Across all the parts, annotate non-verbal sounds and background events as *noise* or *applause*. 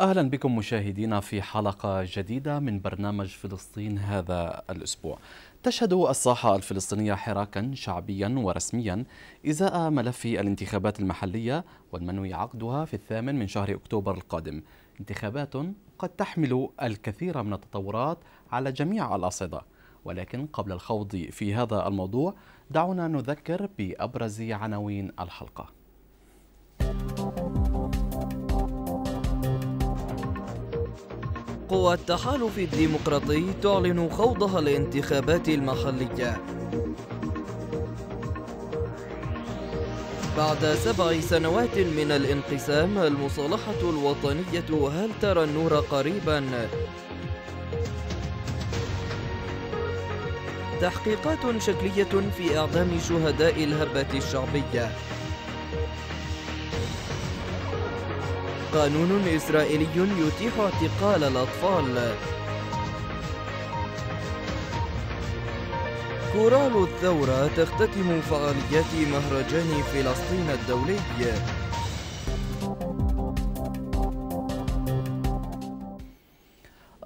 أهلا بكم مشاهدينا في حلقة جديدة من برنامج فلسطين هذا الأسبوع تشهد الساحة الفلسطينية حراكا شعبيا ورسميا إزاء ملف الانتخابات المحلية والمنوي عقدها في الثامن من شهر أكتوبر القادم انتخابات قد تحمل الكثير من التطورات على جميع الأصعدة ولكن قبل الخوض في هذا الموضوع دعونا نذكر بأبرز عناوين الحلقة قوى التحالف الديمقراطي تعلن خوضها الانتخابات المحلية بعد سبع سنوات من الانقسام المصالحة الوطنية هل ترى النور قريبا؟ تحقيقات شكلية في إعدام شهداء الهبة الشعبية قانون إسرائيلي يتيح اعتقال الأطفال كورال الثورة تختتم فعاليات مهرجان فلسطين الدولي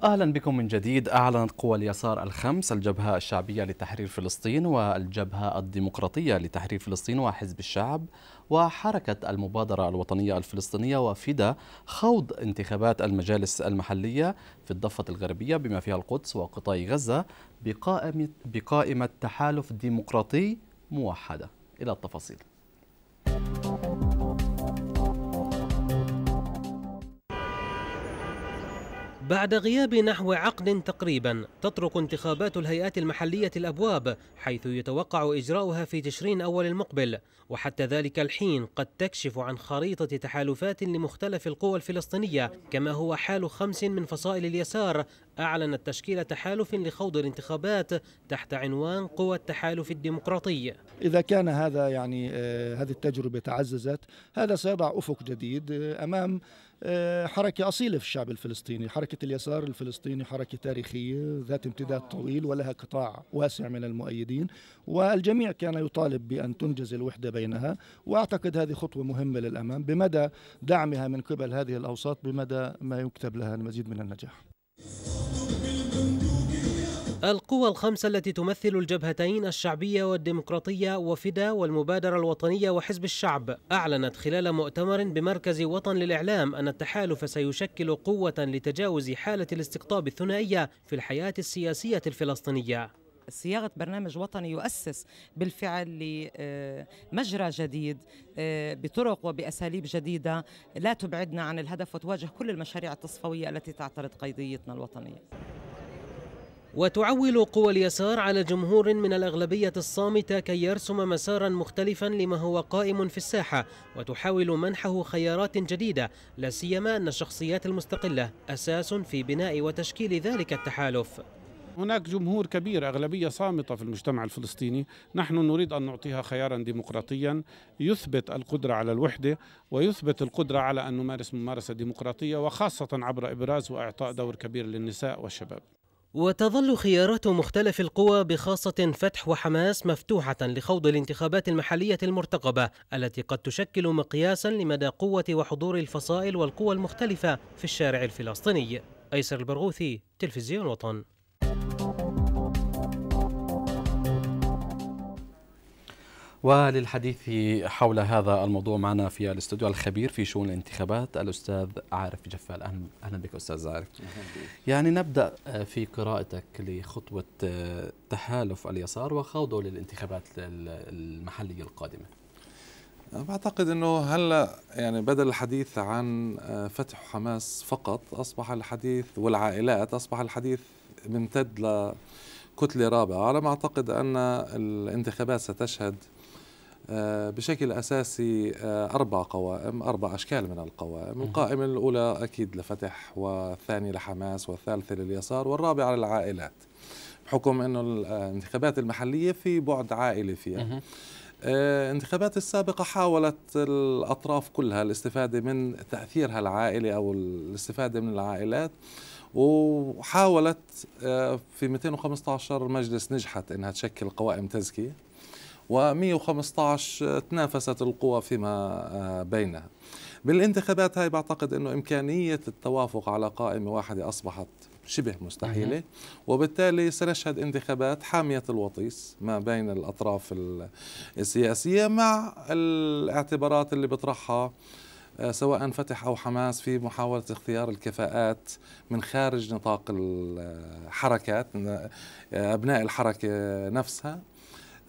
أهلا بكم من جديد أعلنت قوى اليسار الخمس الجبهة الشعبية لتحرير فلسطين والجبهة الديمقراطية لتحرير فلسطين وحزب الشعب وحركة المبادرة الوطنية الفلسطينية وفدا خوض انتخابات المجالس المحلية في الضفة الغربية بما فيها القدس وقطاع غزة بقائمة, بقائمة تحالف ديمقراطي موحدة إلى التفاصيل بعد غياب نحو عقد تقريبا تطرق انتخابات الهيئات المحلية الأبواب حيث يتوقع إجراؤها في تشرين أول المقبل وحتى ذلك الحين قد تكشف عن خريطة تحالفات لمختلف القوى الفلسطينية كما هو حال خمس من فصائل اليسار أعلنت تشكيل تحالف لخوض الانتخابات تحت عنوان قوى التحالف الديمقراطي إذا كان هذا يعني آه، هذه التجربة تعززت هذا سيضع أفق جديد آه، أمام آه، حركة أصيلة في الشعب الفلسطيني حركة اليسار الفلسطيني حركة تاريخية ذات امتداد طويل ولها قطاع واسع من المؤيدين والجميع كان يطالب بأن تنجز الوحدة بينها وأعتقد هذه خطوة مهمة للأمام بمدى دعمها من قبل هذه الأوساط بمدى ما يكتب لها المزيد من النجاح القوى الخمسة التي تمثل الجبهتين الشعبية والديمقراطية وفدا والمبادرة الوطنية وحزب الشعب أعلنت خلال مؤتمر بمركز وطن للإعلام أن التحالف سيشكل قوة لتجاوز حالة الاستقطاب الثنائية في الحياة السياسية الفلسطينية صياغة برنامج وطني يؤسس بالفعل لمجرى آه، جديد آه، بطرق وبأساليب جديدة لا تبعدنا عن الهدف وتواجه كل المشاريع التصفوية التي تعترض قيديتنا الوطنية وتعول قوى اليسار على جمهور من الأغلبية الصامتة كي يرسم مسارا مختلفا لما هو قائم في الساحة وتحاول منحه خيارات جديدة لا سيما أن الشخصيات المستقلة أساس في بناء وتشكيل ذلك التحالف هناك جمهور كبير أغلبية صامتة في المجتمع الفلسطيني نحن نريد أن نعطيها خيارا ديمقراطيا يثبت القدرة على الوحدة ويثبت القدرة على أن نمارس ممارسة ديمقراطية وخاصة عبر إبراز وإعطاء دور كبير للنساء والشباب وتظل خيارات مختلف القوى بخاصة فتح وحماس مفتوحة لخوض الانتخابات المحلية المرتقبة التي قد تشكل مقياسا لمدى قوة وحضور الفصائل والقوى المختلفة في الشارع الفلسطيني أيسر البرغوثي تلفزيون وطن وللحديث حول هذا الموضوع معنا في الاستوديو الخبير في شؤون الانتخابات الاستاذ عارف جفال اهلا بك استاذ عارف يعني نبدا آه، في قراءتك لخطوه آه، تحالف اليسار وخوضه للانتخابات المحليه القادمه أه، بعتقد انه هلا يعني بدل الحديث عن فتح حماس فقط اصبح الحديث والعائلات اصبح الحديث ممتد لكتله رابعه على ما اعتقد ان الانتخابات ستشهد آه، بشكل أساسي آه، أربع قوائم أربع أشكال من القوائم القائمة الأولى أكيد لفتح والثانية لحماس والثالثة لليسار والرابعة للعائلات بحكم أنه آه، الانتخابات المحلية في بعد عائلي فيها الانتخابات السابقة حاولت الأطراف كلها الاستفادة من تأثيرها العائلي أو الاستفادة من العائلات وحاولت في 215 مجلس نجحت أنها تشكل قوائم تزكية و115 تنافست القوى فيما آه، بينها بالانتخابات هاي بعتقد أنه إمكانية التوافق على قائمة واحدة أصبحت شبه مستحيلة وبالتالي سنشهد انتخابات حامية الوطيس ما بين الأطراف السياسية مع الاعتبارات اللي بطرحها آه، سواء فتح أو حماس في محاولة اختيار الكفاءات من خارج نطاق الحركات آه، أبناء الحركة نفسها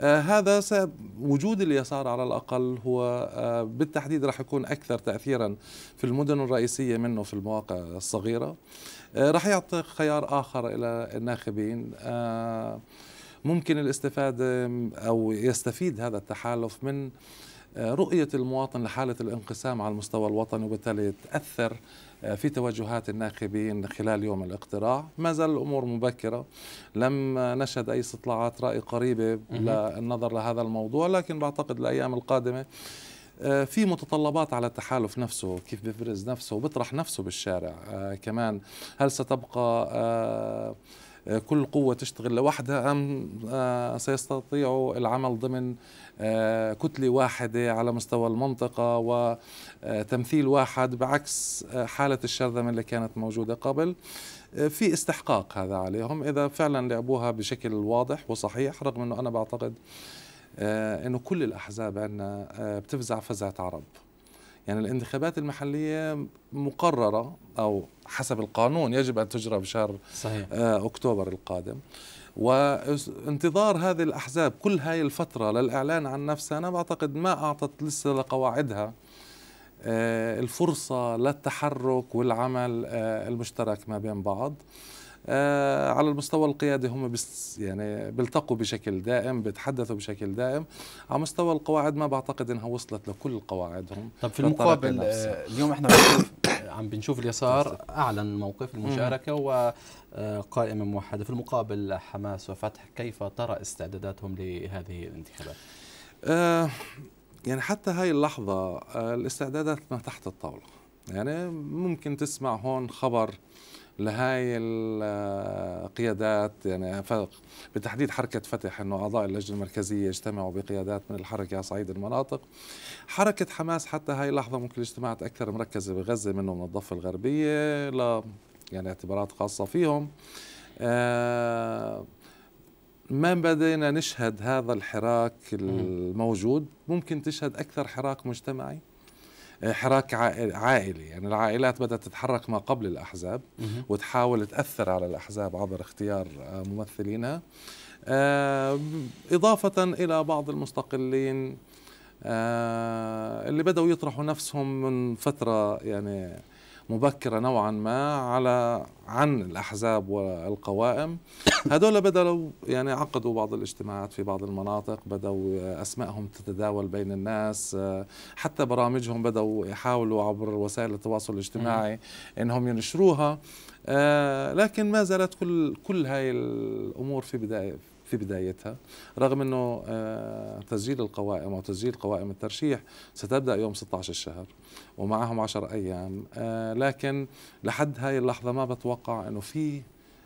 آه، هذا وجود اليسار على الأقل هو آه، بالتحديد راح يكون أكثر تأثيرا في المدن الرئيسية منه في المواقع الصغيرة آه، راح يعطي خيار آخر إلى الناخبين ممكن الاستفادة أو يستفيد هذا التحالف من رؤية المواطن لحالة الانقسام على المستوى الوطني وبالتالي تأثر في توجهات الناخبين خلال يوم الاقتراع ما زال الأمور مبكرة لم نشهد أي استطلاعات رأي قريبة للنظر لهذا الموضوع لكن بعتقد الأيام القادمة آه، في متطلبات على التحالف نفسه كيف بيفرز نفسه وبيطرح نفسه بالشارع آه، كمان هل ستبقى آه، آه، كل قوة تشتغل لوحدها أم آه، سيستطيع العمل ضمن آه، كتلة واحدة على مستوى المنطقة وتمثيل واحد بعكس حالة الشرذمة اللي كانت موجودة قبل في استحقاق هذا عليهم إذا فعلا لعبوها بشكل واضح وصحيح رغم أنه أنا بعتقد أنه كل الأحزاب عندنا بتفزع فزعة عرب يعني الانتخابات المحلية مقررة أو حسب القانون يجب أن تجرى بشهر صحيح. آه، أكتوبر القادم وانتظار هذه الأحزاب كل هاي الفترة للإعلان عن نفسها أنا بعتقد ما أعطت لسه لقواعدها آه، الفرصة للتحرك والعمل آه، المشترك ما بين بعض آه، على المستوى القيادي هم بس يعني بيلتقوا بشكل دائم بيتحدثوا بشكل دائم على مستوى القواعد ما بعتقد انها وصلت لكل قواعدهم طب في المقابل آه، اليوم احنا بنشوف *coughs* عم بنشوف اليسار اعلن موقف المشاركه وقائمه آه، موحده في المقابل حماس وفتح كيف ترى استعداداتهم لهذه الانتخابات؟ آه يعني حتى هاي اللحظه الاستعدادات ما تحت الطاوله يعني ممكن تسمع هون خبر لهاي القيادات يعني بالتحديد حركة فتح أنه أعضاء اللجنة المركزية يجتمعوا بقيادات من الحركة على صعيد المناطق حركة حماس حتى هاي اللحظة ممكن اجتماعات أكثر مركزة بغزة منه من الضفة الغربية ل يعني اعتبارات خاصة فيهم آه ما بدينا نشهد هذا الحراك الموجود ممكن تشهد أكثر حراك مجتمعي حراك عائلي يعني العائلات بدأت تتحرك ما قبل الأحزاب وتحاول تأثر على الأحزاب عبر اختيار آه، ممثلينها آه، إضافة إلى بعض المستقلين آه، اللي بدأوا يطرحوا نفسهم من فترة يعني مبكرة نوعا ما على عن الأحزاب والقوائم هذول بدأوا يعني عقدوا بعض الاجتماعات في بعض المناطق بدأوا أسمائهم تتداول بين الناس حتى برامجهم بدأوا يحاولوا عبر وسائل التواصل الاجتماعي أنهم ينشروها آه، لكن ما زالت كل كل هاي الأمور في بداية في بدايتها رغم أنه آه، تسجيل القوائم أو تسجيل قوائم الترشيح ستبدأ يوم 16 الشهر ومعهم 10 أيام آه، لكن لحد هاي اللحظة ما بتوقع أنه في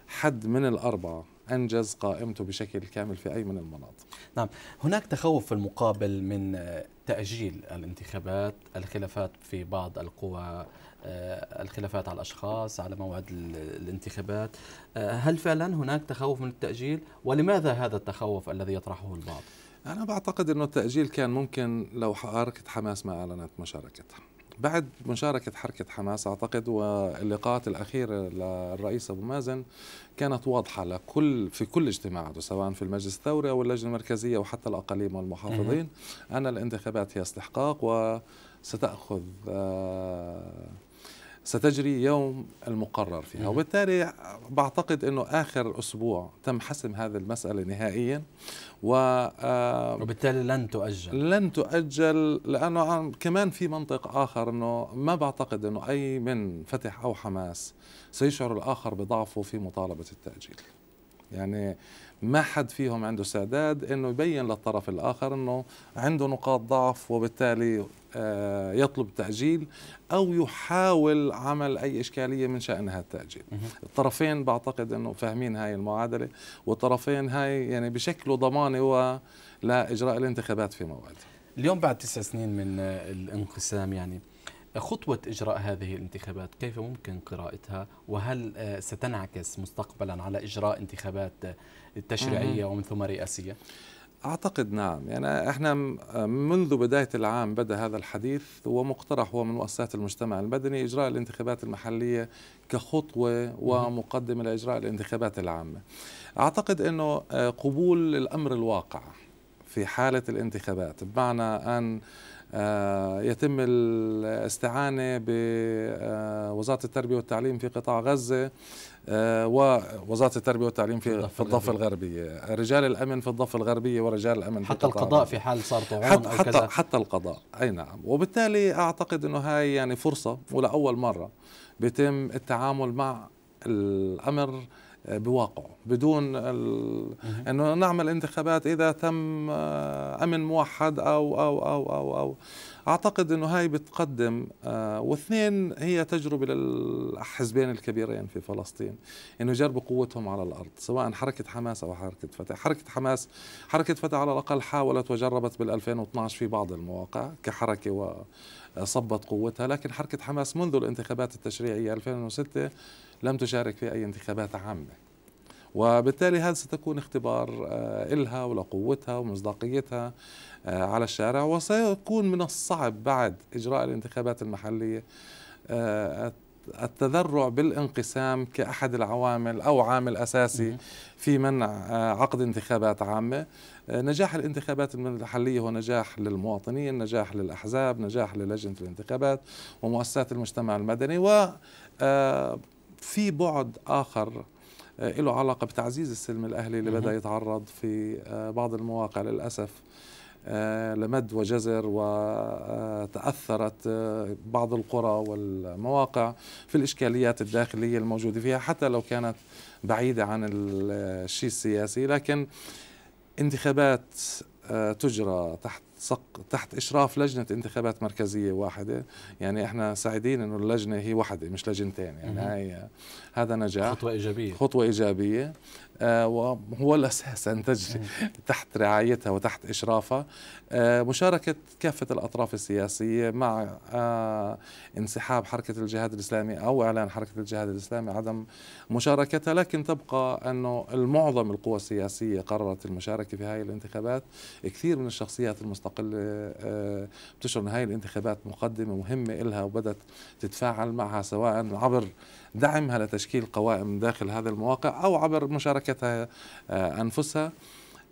حد من الأربعة أنجز قائمته بشكل كامل في أي من المناطق نعم هناك تخوف في المقابل من آه، تأجيل الانتخابات الخلافات في بعض القوى آه، الخلافات على الأشخاص على موعد الانتخابات آه، هل فعلا هناك تخوف من التأجيل ولماذا هذا التخوف الذي يطرحه البعض؟ أنا بعتقد أنه التأجيل كان ممكن لو حركة حماس ما أعلنت مشاركتها بعد مشاركة حركة حماس أعتقد واللقاءات الأخيرة للرئيس أبو مازن كانت واضحة لكل في كل اجتماعاته سواء في المجلس الثوري أو اللجنة المركزية وحتى الأقاليم والمحافظين أن الانتخابات هي استحقاق وستأخذ آه ستجري يوم المقرر فيها وبالتالي بعتقد أنه آخر أسبوع تم حسم هذا المسألة نهائيا و وبالتالي لن تؤجل لن تؤجل لأنه كمان في منطق آخر أنه ما بعتقد أنه أي من فتح أو حماس سيشعر الآخر بضعفه في مطالبة التأجيل يعني ما حد فيهم عنده استعداد انه يبين للطرف الاخر انه عنده نقاط ضعف وبالتالي آه، يطلب تاجيل او يحاول عمل اي اشكاليه من شانها التاجيل الطرفين بعتقد انه فاهمين هاي المعادله والطرفين هاي يعني بشكل ضمانه لاجراء الانتخابات في موعدها اليوم بعد تسع سنين من الانقسام يعني خطوة إجراء هذه الانتخابات كيف ممكن قراءتها وهل آه، ستنعكس مستقبلا على إجراء انتخابات آه، تشريعية ومن ثم رئاسية؟ أعتقد نعم يعني إحنا آه، منذ بداية العام بدأ هذا الحديث ومقترح هو من مؤسسات المجتمع المدني إجراء الانتخابات المحلية كخطوة ومقدمة لإجراء الانتخابات العامة أعتقد أنه قبول الأمر الواقع في حالة الانتخابات بمعنى أن آه، يتم الاستعانة بوزارة التربية والتعليم في قطاع غزة آه، ووزارة التربية والتعليم في, في الضفة الغربية رجال الأمن في الضفة الغربية ورجال الأمن حتى في القضاء في حال صار طعون حتى, أو حتى, كذا. حتى القضاء أي نعم وبالتالي أعتقد أنه هاي يعني فرصة ولأول مرة بيتم التعامل مع الأمر بواقعه بدون انه نعمل انتخابات اذا تم آه، امن موحد او او او او او, اعتقد انه هاي بتقدم آه واثنين هي تجربه للحزبين الكبيرين في فلسطين انه جربوا قوتهم على الارض سواء حركه حماس او حركه فتح حركه حماس حركه فتح على الاقل حاولت وجربت بال2012 في بعض المواقع كحركه وصبت قوتها لكن حركة حماس منذ الانتخابات التشريعية 2006 لم تشارك في أي انتخابات عامة وبالتالي هذا ستكون اختبار آه، إلها ولقوتها ومصداقيتها آه، على الشارع وسيكون من الصعب بعد إجراء الانتخابات المحلية آه، التذرع بالانقسام كأحد العوامل أو عامل أساسي في منع عقد انتخابات عامة نجاح الانتخابات المحلية هو نجاح للمواطنين نجاح للأحزاب نجاح للجنة الانتخابات ومؤسسات المجتمع المدني وفي بعد آخر آه، له علاقه بتعزيز السلم الاهلي اللي بدا يتعرض في آه، بعض المواقع للاسف آه، لمد وجزر وتأثرت بعض القرى والمواقع في الإشكاليات الداخلية الموجودة فيها حتى لو كانت بعيدة عن الشيء السياسي لكن انتخابات تجرى تحت تحت اشراف لجنه انتخابات مركزيه واحده يعني احنا سعيدين انه اللجنه هي واحده مش لجنتين يعني هاي هذا نجاح خطوه ايجابيه خطوه ايجابيه آه وهو الاساس انتج تحت رعايتها وتحت اشرافها آه مشاركه كافه الاطراف السياسيه مع آه انسحاب حركه الجهاد الاسلامي او اعلان حركه الجهاد الاسلامي عدم مشاركتها لكن تبقى انه المعظم القوى السياسيه قررت المشاركه في هذه الانتخابات كثير من الشخصيات المستقبليه الموافق اللي آه، بتشعر ان هاي الانتخابات مقدمه مهمه إلها وبدت تتفاعل معها سواء عبر دعمها لتشكيل قوائم داخل هذا المواقع او عبر مشاركتها آه، انفسها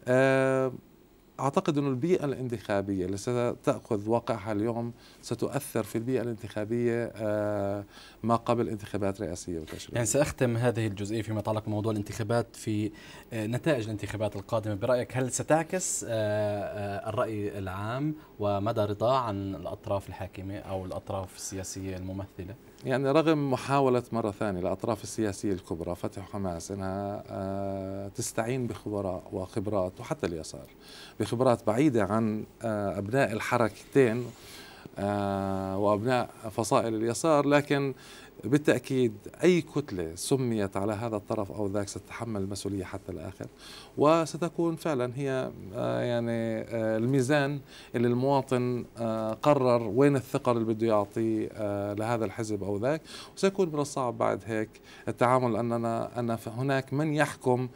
آه، أعتقد أن البيئة الانتخابية اللي ستأخذ واقعها اليوم ستؤثر في البيئة الانتخابية آه، ما قبل انتخابات رئاسية وتشريعية يعني سأختم هذه الجزئية فيما يتعلق بموضوع الانتخابات في آه، نتائج الانتخابات القادمة برأيك هل ستعكس آه، الرأي العام ومدى رضاه عن الأطراف الحاكمة أو الأطراف السياسية الممثلة؟ يعني رغم محاولة مرة ثانية الأطراف السياسية الكبرى فتح وحماس أنها آه، تستعين بخبراء وخبرات وحتى اليسار بخبرات بعيدة عن آه، أبناء الحركتين آه، وأبناء فصائل اليسار لكن بالتأكيد أي كتلة سميت على هذا الطرف أو ذاك ستتحمل المسؤولية حتى الآخر وستكون فعلا هي آه، يعني آه، الميزان اللي المواطن آه، قرر وين الثقل اللي بده يعطيه لهذا الحزب أو ذاك وسيكون من الصعب بعد هيك التعامل أننا أن هناك من يحكم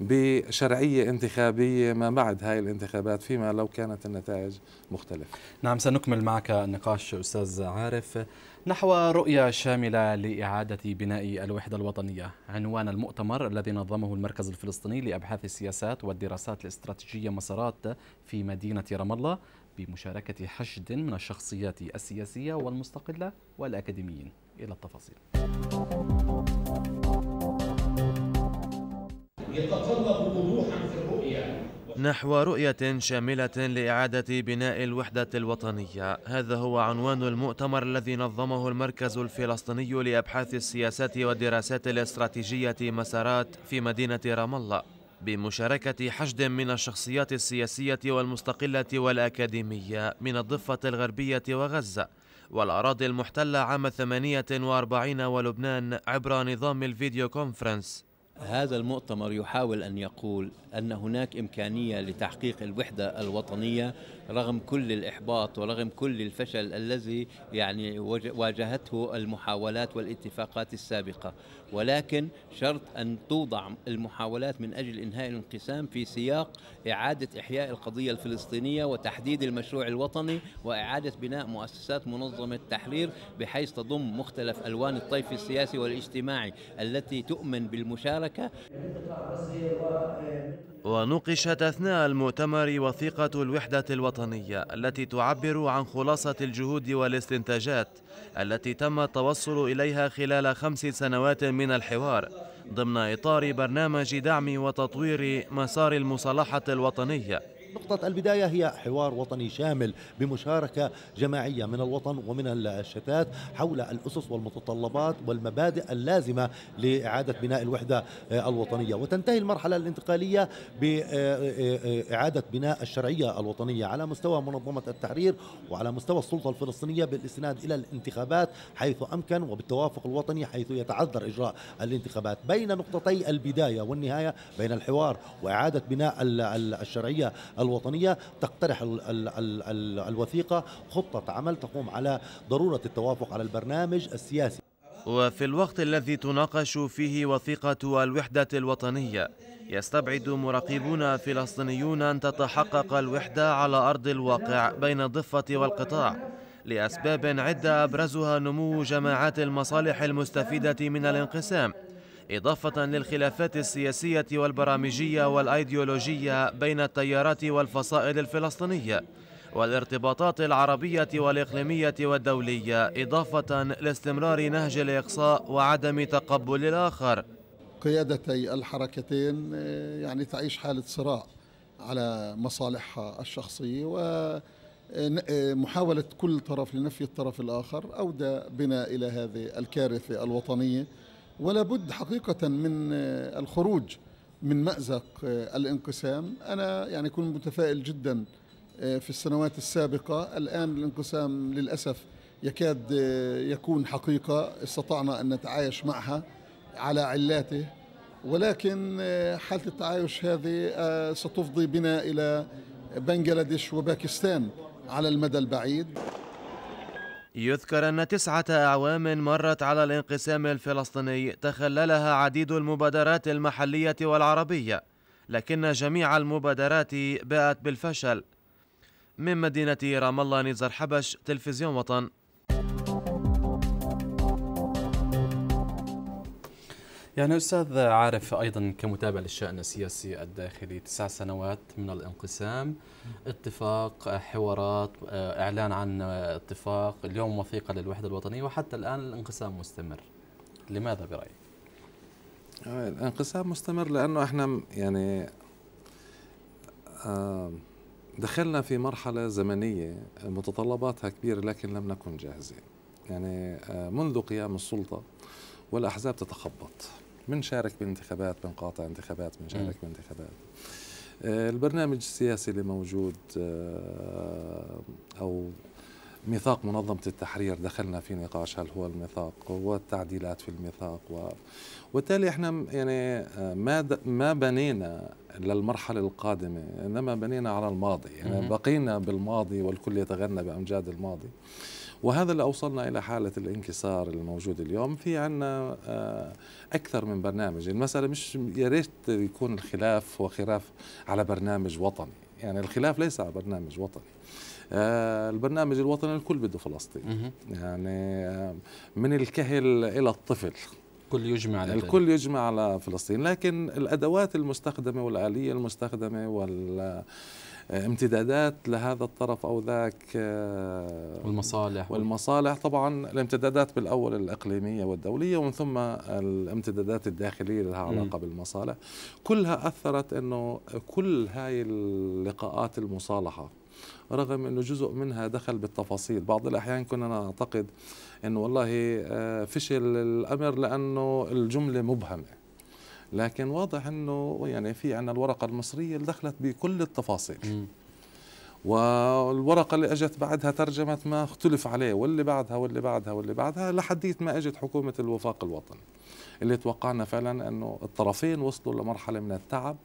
بشرعية انتخابية ما بعد هاي الانتخابات فيما لو كانت النتائج مختلفة نعم سنكمل معك النقاش أستاذ عارف نحو رؤية شاملة لإعادة بناء الوحدة الوطنية عنوان المؤتمر الذي نظمه المركز الفلسطيني لأبحاث السياسات والدراسات الاستراتيجية مسارات في مدينة رام الله بمشاركة حشد من الشخصيات السياسية والمستقلة والأكاديميين إلى التفاصيل يتطلب وضوح نحو رؤية شاملة لإعادة بناء الوحدة الوطنية هذا هو عنوان المؤتمر الذي نظمه المركز الفلسطيني لأبحاث السياسات والدراسات الاستراتيجية مسارات في مدينة رام الله بمشاركة حشد من الشخصيات السياسية والمستقلة والأكاديمية من الضفة الغربية وغزة والأراضي المحتلة عام 48 ولبنان عبر نظام الفيديو كونفرنس هذا المؤتمر يحاول ان يقول ان هناك امكانيه لتحقيق الوحده الوطنيه رغم كل الإحباط ورغم كل الفشل الذي يعني واجهته المحاولات والاتفاقات السابقة ولكن شرط أن توضع المحاولات من أجل إنهاء الانقسام في سياق إعادة إحياء القضية الفلسطينية وتحديد المشروع الوطني وإعادة بناء مؤسسات منظمة التحرير بحيث تضم مختلف ألوان الطيف السياسي والاجتماعي التي تؤمن بالمشاركة ونوقشت أثناء المؤتمر وثيقة الوحدة الوطنية الوطنية التي تعبر عن خلاصة الجهود والاستنتاجات التي تم التوصل إليها خلال خمس سنوات من الحوار ضمن إطار برنامج دعم وتطوير مسار المصالحة الوطنية نقطة البداية هي حوار وطني شامل بمشاركة جماعية من الوطن ومن الشتات حول الأسس والمتطلبات والمبادئ اللازمة لإعادة بناء الوحدة آه، الوطنية وتنتهي المرحلة الانتقالية بإعادة آه، آه، بناء الشرعية الوطنية على مستوى منظمة التحرير وعلى مستوى السلطة الفلسطينية بالاستناد إلى الانتخابات حيث أمكن وبالتوافق الوطني حيث يتعذر إجراء الانتخابات بين نقطتي البداية والنهاية بين الحوار وإعادة بناء الشرعية الوطنية تقترح ال ال ال الـ الوثيقة خطة عمل تقوم على ضرورة التوافق على البرنامج السياسي وفي الوقت الذي تناقش فيه وثيقة الوحدة الوطنية يستبعد مراقبون فلسطينيون أن تتحقق الوحدة على أرض الواقع بين الضفة والقطاع لأسباب عدة أبرزها نمو جماعات المصالح المستفيدة من الانقسام إضافة للخلافات السياسية والبرامجية والأيديولوجية بين التيارات والفصائل الفلسطينية والارتباطات العربية والإقليمية والدولية إضافة لاستمرار نهج الإقصاء وعدم تقبل الآخر قيادتي الحركتين آه، يعني تعيش حالة صراع على مصالحها الشخصية و آه، آه، محاولة كل طرف لنفي الطرف الآخر أودى بنا إلى هذه الكارثة الوطنية ولا بد حقيقة من آه، الخروج من مأزق آه، الانقسام أنا يعني كنت متفائل جدا آه، في السنوات السابقة الآن الانقسام للأسف يكاد يكون حقيقة استطعنا أن نتعايش معها على علاته ولكن حالة التعايش هذه ستفضي بنا إلى بنجلاديش وباكستان على المدى البعيد يذكر أن تسعة أعوام مرت على الانقسام الفلسطيني تخللها عديد المبادرات المحلية والعربية لكن جميع المبادرات باءت بالفشل من مدينة رام الله نزار حبش تلفزيون وطن يعني أستاذ عارف أيضا كمتابع للشأن السياسي الداخلي تسع سنوات من الانقسام اتفاق آه، حوارات آه، إعلان عن آه، اتفاق اليوم وثيقة للوحدة الوطنية وحتى الآن الانقسام مستمر لماذا برأيك؟ الانقسام مستمر لأنه احنا يعني دخلنا في مرحلة زمنية متطلباتها كبيرة لكن لم نكن جاهزين يعني منذ قيام السلطة والأحزاب تتخبط بنشارك بانتخابات بنقاطع انتخابات بنشارك بانتخابات آه، البرنامج السياسي اللي موجود آه، او ميثاق منظمة التحرير دخلنا في نقاش هل هو الميثاق والتعديلات في الميثاق و... وبالتالي احنا يعني آه، ما د... ما بنينا للمرحلة القادمة انما بنينا على الماضي يعني بقينا بالماضي والكل يتغنى بامجاد الماضي وهذا اللي أوصلنا إلى حالة الانكسار الموجود اليوم في عنا آه، أكثر من برنامج المسألة مش يا ريت يكون الخلاف هو خلاف على برنامج وطني يعني الخلاف ليس على برنامج وطني آه، البرنامج الوطني الكل بده فلسطين يعني آه، من الكهل إلى الطفل الكل يجمع على الكل يجمع على فلسطين لكن الأدوات المستخدمة والآلية المستخدمة وال آه، امتدادات لهذا الطرف او ذاك آه، والمصالح والمصالح طبعا الامتدادات بالاول الاقليميه والدوليه ومن ثم الامتدادات الداخليه لها علاقه م. بالمصالح كلها اثرت انه كل هاي اللقاءات المصالحه رغم انه جزء منها دخل بالتفاصيل بعض الاحيان كنا نعتقد انه والله آه، فشل الامر لانه الجمله مبهمه لكن واضح انه يعني في عندنا الورقه المصريه اللي دخلت بكل التفاصيل م. والورقه اللي اجت بعدها ترجمت ما اختلف عليه واللي بعدها واللي بعدها واللي بعدها لحديت ما اجت حكومه الوفاق الوطني اللي توقعنا فعلا انه الطرفين وصلوا لمرحله من التعب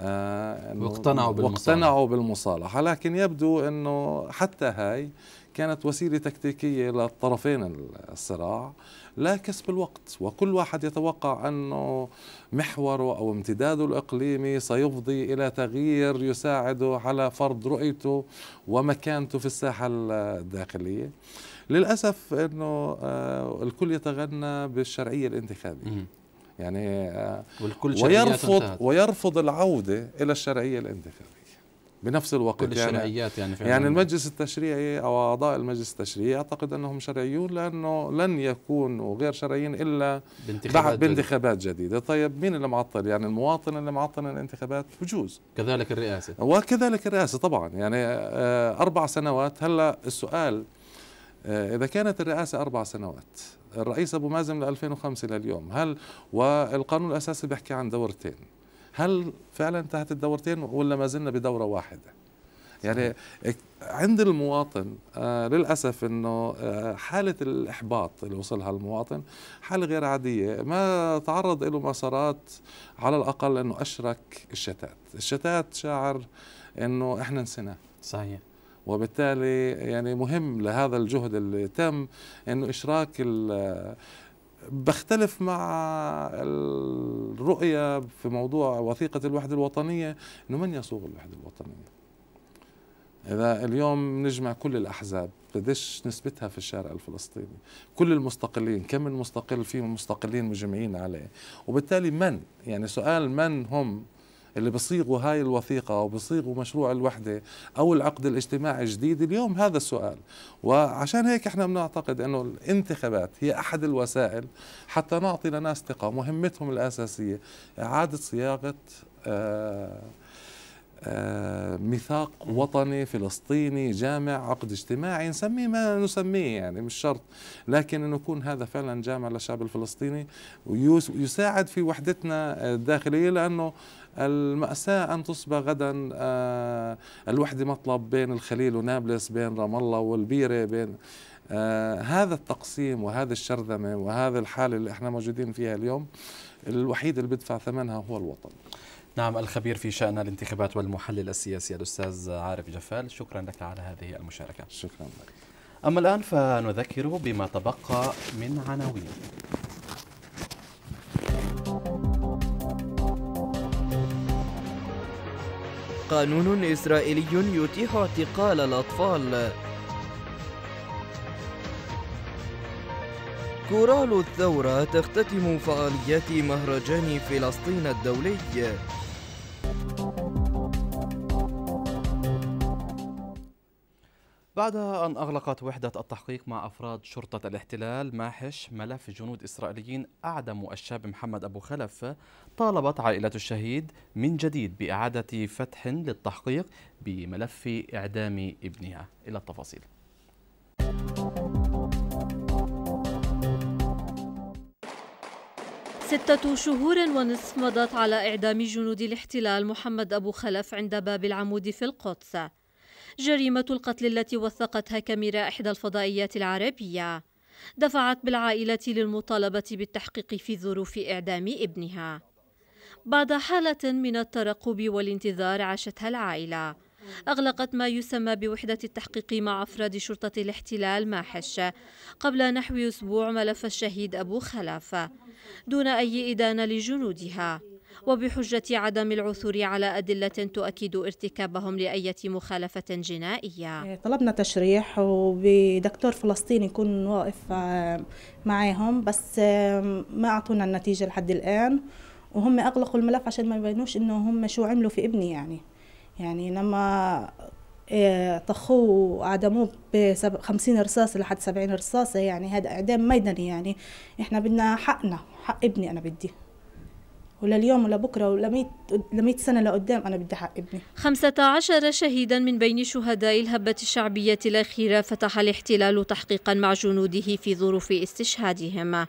آه واقتنعوا بالمصالحه واقتنعوا بالمصالحه لكن يبدو انه حتى هاي كانت وسيلة تكتيكية للطرفين الصراع لكسب الوقت وكل واحد يتوقع أنه محوره أو امتداده الإقليمي سيفضي إلى تغيير يساعده على فرض رؤيته ومكانته في الساحة الداخلية للأسف أنه آه، الكل يتغنى بالشرعية الانتخابية يعني آه، والكل ويرفض, ويرفض العودة إلى الشرعية الانتخابية بنفس الوقت كل يعني الشرعيات يعني فعلا يعني المجلس التشريعي او اعضاء المجلس التشريعي اعتقد انهم شرعيون لانه لن يكونوا غير شرعيين الا بانتخابات بعد بانتخابات جديدة. جديده، طيب مين اللي معطل؟ يعني المواطن اللي معطل الانتخابات بجوز كذلك الرئاسه وكذلك الرئاسه طبعا يعني آه، اربع سنوات هلا السؤال آه، اذا كانت الرئاسه اربع سنوات الرئيس ابو مازن من 2005 لليوم هل والقانون الاساسي بيحكي عن دورتين هل فعلا انتهت الدورتين ولا ما زلنا بدوره واحده يعني عند المواطن آه، للاسف انه آه، حاله الاحباط اللي وصلها المواطن حاله غير عاديه ما تعرض له مسارات على الاقل انه اشرك الشتات الشتات شاعر انه احنا نسيناه صحيح وبالتالي يعني مهم لهذا الجهد اللي تم انه اشراك بختلف مع الرؤية في موضوع وثيقة الوحدة الوطنية أنه من يصوغ الوحدة الوطنية إذا اليوم نجمع كل الأحزاب قديش نسبتها في الشارع الفلسطيني كل المستقلين كم المستقل فيهم مستقلين مجمعين عليه وبالتالي من يعني سؤال من هم اللي بصيغوا هاي الوثيقة أو بصيغوا مشروع الوحدة أو العقد الاجتماعي الجديد اليوم هذا السؤال وعشان هيك احنا بنعتقد أنه الانتخابات هي أحد الوسائل حتى نعطي لناس ثقة مهمتهم الأساسية إعادة صياغة آه، آه، ميثاق وطني فلسطيني جامع عقد اجتماعي نسميه ما نسميه يعني مش شرط لكن انه يكون هذا فعلا جامع للشعب الفلسطيني ويساعد في وحدتنا الداخليه لانه المأساة أن تصبح غدا آه، الوحدة مطلب بين الخليل ونابلس بين رام الله والبيرة بين آه، هذا التقسيم وهذه الشرذمة وهذا الحالة اللي احنا موجودين فيها اليوم الوحيد اللي بدفع ثمنها هو الوطن نعم الخبير في شأن الانتخابات والمحلل السياسي الأستاذ عارف جفال شكرا لك على هذه المشاركة شكرا لك أما الآن فنذكر بما تبقى من عناوين قانون إسرائيلي يتيح اعتقال الأطفال كورال الثورة تختتم فعاليات مهرجان فلسطين الدولي بعد أن أغلقت وحدة التحقيق مع أفراد شرطة الاحتلال ماحش ملف جنود إسرائيليين أعدموا الشاب محمد أبو خلف طالبت عائلة الشهيد من جديد بإعادة فتح للتحقيق بملف إعدام ابنها إلى التفاصيل ستة شهور ونصف مضت على إعدام جنود الاحتلال محمد أبو خلف عند باب العمود في القدس جريمة القتل التي وثقتها كاميرا إحدى الفضائيات العربية دفعت بالعائلة للمطالبة بالتحقيق في ظروف إعدام ابنها بعد حالة من الترقب والانتظار عاشتها العائلة أغلقت ما يسمى بوحدة التحقيق مع أفراد شرطة الاحتلال ماحش قبل نحو أسبوع ملف الشهيد أبو خلف دون أي إدانة لجنودها وبحجة عدم العثور على أدلة تؤكد ارتكابهم لأية مخالفة جنائية إيه، طلبنا تشريح وبدكتور فلسطيني يكون واقف آه، معاهم بس آه، ما أعطونا النتيجة لحد الآن وهم أغلقوا الملف عشان ما يبينوش إنه هم شو عملوا في ابني يعني يعني لما آه، طخوه وعدموه ب 50 رصاصه لحد 70 رصاصه يعني هذا اعدام ميداني يعني احنا بدنا حقنا حق ابني انا بدي ولا اليوم ولا بكره ولا 100 100 سنه لقدام انا بدي حق ابني 15 شهيدا من بين شهداء الهبه الشعبيه الاخيره فتح الاحتلال تحقيقا مع جنوده في ظروف استشهادهم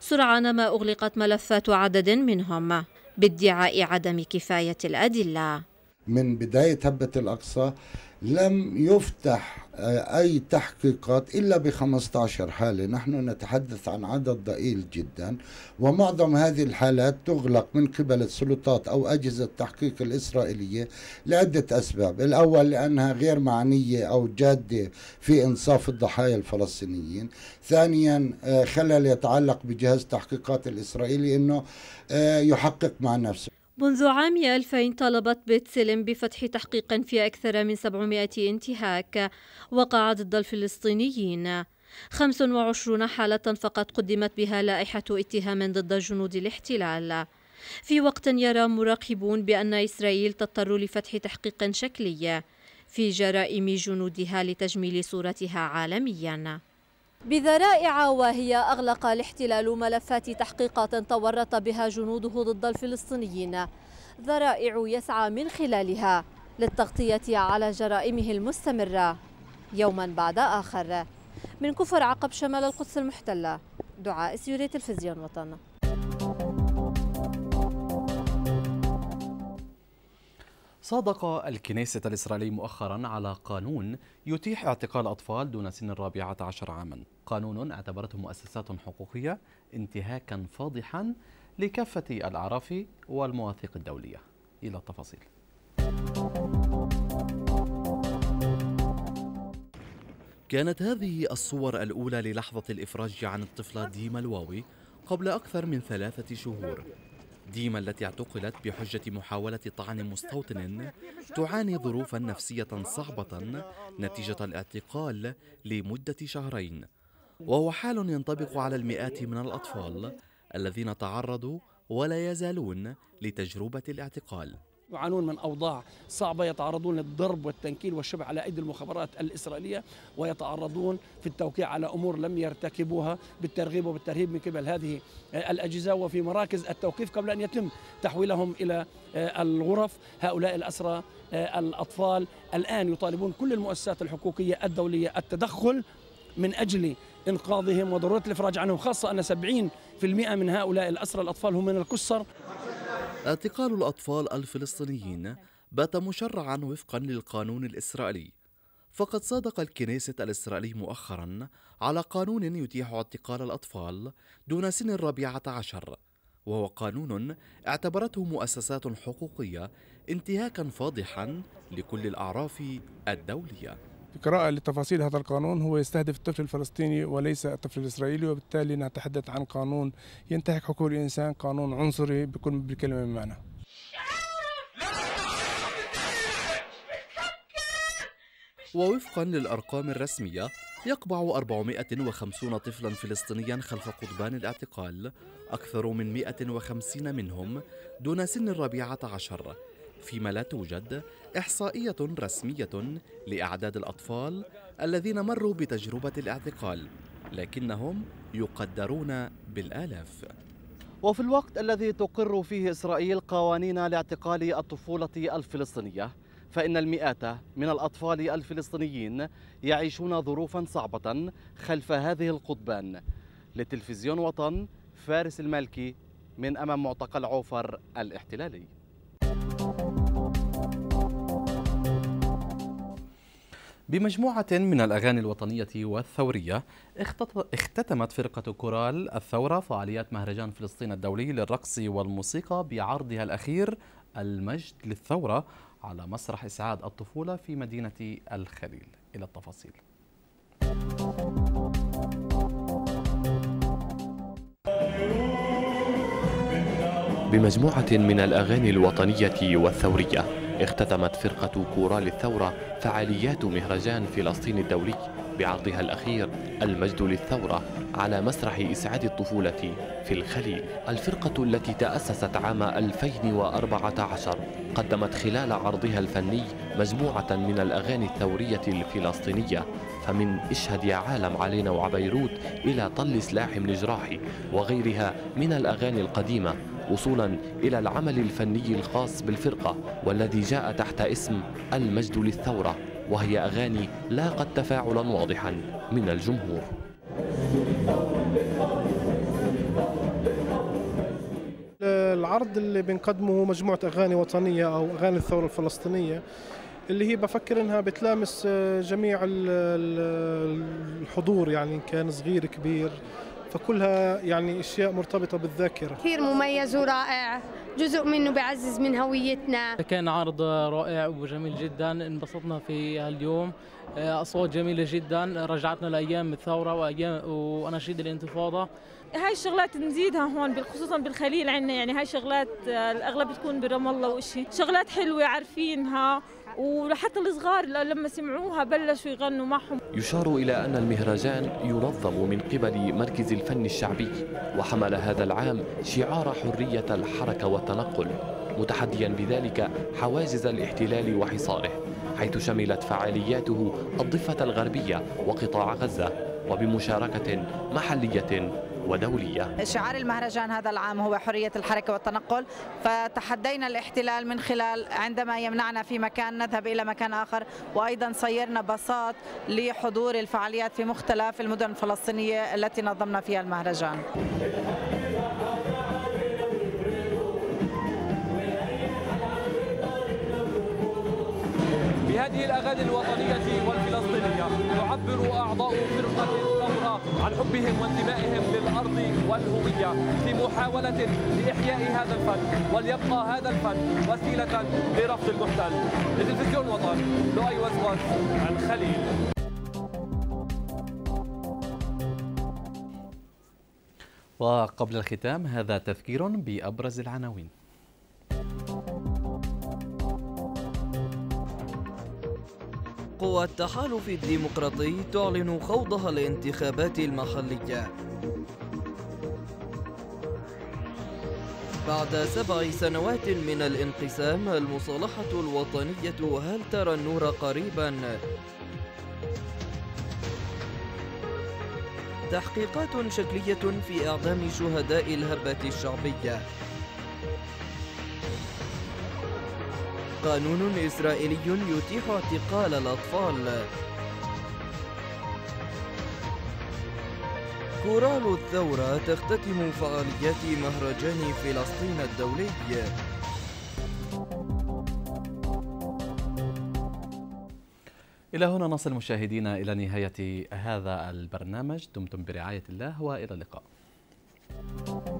سرعان ما اغلقت ملفات عدد منهم بادعاء عدم كفايه الادله من بداية هبة الأقصى لم يفتح آه، أي تحقيقات إلا ب 15 حالة نحن نتحدث عن عدد ضئيل جدا ومعظم هذه الحالات تغلق من قبل السلطات أو أجهزة التحقيق الإسرائيلية لعدة أسباب الأول لأنها غير معنية أو جادة في إنصاف الضحايا الفلسطينيين ثانيا آه، خلل يتعلق بجهاز التحقيقات الإسرائيلي أنه آه، يحقق مع نفسه منذ عام 2000 طالبت بيت سلم بفتح تحقيق في أكثر من 700 انتهاك وقع ضد الفلسطينيين 25 حالة فقط قدمت بها لائحة اتهام ضد جنود الاحتلال في وقت يرى مراقبون بأن إسرائيل تضطر لفتح تحقيق شكلي في جرائم جنودها لتجميل صورتها عالمياً بذرائع وهي أغلق الاحتلال ملفات تحقيقات تورط بها جنوده ضد الفلسطينيين ذرائع يسعى من خلالها للتغطية على جرائمه المستمرة يوما بعد آخر من كفر عقب شمال القدس المحتلة دعاء سيوري تلفزيون وطن صادق الكنيسة الإسرائيلي مؤخرا على قانون يتيح اعتقال أطفال دون سن الرابعة عشر عاما قانون اعتبرته مؤسسات حقوقية انتهاكا فاضحا لكافة الأعراف والمواثيق الدولية إلى التفاصيل كانت هذه الصور الأولى للحظة الإفراج عن الطفلة ديما الواوي قبل أكثر من ثلاثة شهور ديما التي اعتقلت بحجة محاولة طعن مستوطن تعاني ظروفا نفسية صعبة نتيجة الاعتقال لمدة شهرين وهو حال ينطبق على المئات من الأطفال الذين تعرضوا ولا يزالون لتجربة الاعتقال يعانون من أوضاع صعبة يتعرضون للضرب والتنكيل والشبع على أيدي المخابرات الإسرائيلية ويتعرضون في التوقيع على أمور لم يرتكبوها بالترغيب وبالترهيب من قبل هذه الأجهزة وفي مراكز التوقيف قبل أن يتم تحويلهم إلى الغرف هؤلاء الأسرى الأطفال الآن يطالبون كل المؤسسات الحقوقية الدولية التدخل من أجل إنقاذهم وضرورة الإفراج عنهم خاصة أن 70% من هؤلاء الأسرى الأطفال هم من القصر اعتقال الأطفال الفلسطينيين بات مشرعا وفقا للقانون الإسرائيلي فقد صادق الكنيسة الإسرائيلي مؤخرا على قانون يتيح اعتقال الأطفال دون سن الرابعة عشر وهو قانون اعتبرته مؤسسات حقوقية انتهاكا فاضحا لكل الأعراف الدولية قراءة لتفاصيل هذا القانون هو يستهدف الطفل الفلسطيني وليس الطفل الإسرائيلي وبالتالي نتحدث عن قانون ينتهك حقوق الإنسان قانون عنصري بكل بالكلمة معنى ووفقا للأرقام الرسمية يقبع 450 طفلا فلسطينيا خلف قضبان الاعتقال أكثر من 150 منهم دون سن الرابعة عشر فيما لا توجد إحصائية رسمية لأعداد الأطفال الذين مروا بتجربة الاعتقال لكنهم يقدرون بالآلاف وفي الوقت الذي تقر فيه إسرائيل قوانين لاعتقال الطفولة الفلسطينية فإن المئات من الأطفال الفلسطينيين يعيشون ظروفا صعبة خلف هذه القضبان لتلفزيون وطن فارس المالكي من أمام معتقل عوفر الاحتلالي بمجموعة من الأغاني الوطنية والثورية اختتمت فرقة كورال الثورة فعاليات مهرجان فلسطين الدولي للرقص والموسيقى بعرضها الأخير المجد للثورة على مسرح إسعاد الطفولة في مدينة الخليل إلى التفاصيل. بمجموعة من الأغاني الوطنية والثورية اختتمت فرقة كورال الثورة فعاليات مهرجان فلسطين الدولي بعرضها الأخير المجد للثورة على مسرح إسعاد الطفولة في الخليل الفرقة التي تأسست عام 2014 قدمت خلال عرضها الفني مجموعة من الأغاني الثورية الفلسطينية فمن اشهد يا عالم علينا وعبيروت إلى طل سلاح من جراحي وغيرها من الأغاني القديمة وصولا إلى العمل الفني الخاص بالفرقة والذي جاء تحت اسم المجد للثورة وهي أغاني لاقت تفاعلا واضحا من الجمهور العرض اللي بنقدمه مجموعة أغاني وطنية أو أغاني الثورة الفلسطينية اللي هي بفكر انها بتلامس جميع الحضور يعني كان صغير كبير فكلها يعني اشياء مرتبطه بالذاكره كثير مميز ورائع جزء منه بيعزز من هويتنا كان عرض رائع وجميل جدا انبسطنا في اليوم آه، اصوات جميله جدا رجعتنا لايام الثوره وايام واناشيد الانتفاضه هاي الشغلات نزيدها هون خصوصا بالخليل عندنا يعني هاي شغلات آه، الاغلب بتكون برام الله وإشي شغلات حلوه عارفينها وحتى الصغار لما سمعوها بلشوا يغنوا معهم يشار إلى أن المهرجان ينظم من قبل مركز الفن الشعبي وحمل هذا العام شعار حرية الحركة والتنقل متحديا بذلك حواجز الاحتلال وحصاره حيث شملت فعالياته الضفة الغربية وقطاع غزة وبمشاركة محلية ودولية شعار المهرجان هذا العام هو حرية الحركة والتنقل فتحدينا الاحتلال من خلال عندما يمنعنا في مكان نذهب إلى مكان آخر وأيضا صيرنا باصات لحضور الفعاليات في مختلف المدن الفلسطينية التي نظمنا فيها المهرجان بهذه الأغاني الوطنية والفلسطينية يعبر أعضاء فرقة عن حبهم وانتمائهم للأرض والهوية في محاولة لإحياء هذا الفن وليبقى هذا الفن وسيلة لرفض المحتل لتلفزيون الوطن لؤي وزوز الخليل وقبل الختام هذا تذكير بأبرز العناوين قوى التحالف الديمقراطي تعلن خوضها الانتخابات المحلية بعد سبع سنوات من الانقسام المصالحة الوطنية هل ترى النور قريبا؟ تحقيقات شكلية في إعدام شهداء الهبة الشعبية قانون إسرائيلي يتيح اعتقال الأطفال كورال الثورة تختتم فعاليات مهرجان فلسطين الدولي إلى هنا نصل مشاهدينا إلى نهاية هذا البرنامج دمتم برعاية الله وإلى اللقاء. thank you